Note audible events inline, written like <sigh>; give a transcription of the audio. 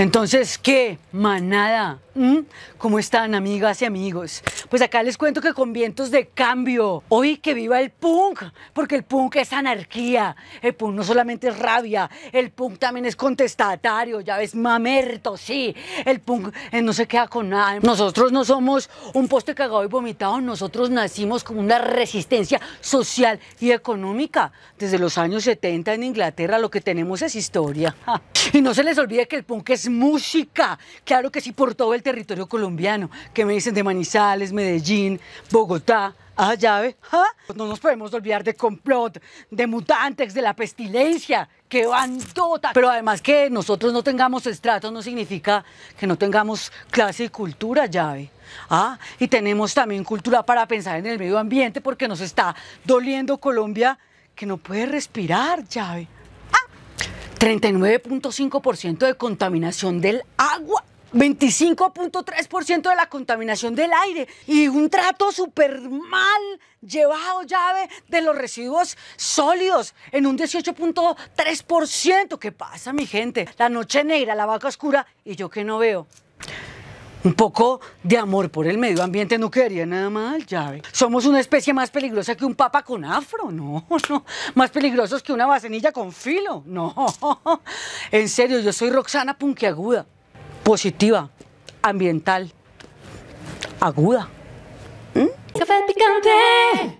Entonces, ¿qué? Manada. ¿Mm? ¿Cómo están, amigas y amigos? Pues acá les cuento que con vientos de cambio. Hoy que viva el punk, porque el punk es anarquía. El punk no solamente es rabia, el punk también es contestatario, ya ves, mamerto, sí. El punk eh, no se queda con nada. Nosotros no somos un poste cagado y vomitado, nosotros nacimos con una resistencia social y económica. Desde los años 70 en Inglaterra lo que tenemos es historia. y no se les olvide que el punk es música, claro que sí, por todo el territorio colombiano, que me dicen de Manizales, Medellín, Bogotá, Ah, llave. No nos podemos olvidar de complot, de mutantes, de la pestilencia. que van todas Pero además que nosotros no tengamos estratos no significa que no tengamos clase y cultura, llave. Ah, y tenemos también cultura para pensar en el medio ambiente porque nos está doliendo Colombia que no puede respirar, llave. 39.5% de contaminación del agua. 25.3% de la contaminación del aire y un trato súper mal llevado llave de los residuos sólidos en un 18.3%. ¿Qué pasa, mi gente? La noche negra, la vaca oscura y yo que no veo. Un poco de amor por el medio ambiente no quería nada mal, ya ve. Somos una especie más peligrosa que un papa con afro, no, <laughs> no. Más peligrosos que una bacenilla con filo, no. <laughs> En serio, yo soy Roxana Punquiaguda, positiva, ambiental, aguda. ¿Mm? Café picante.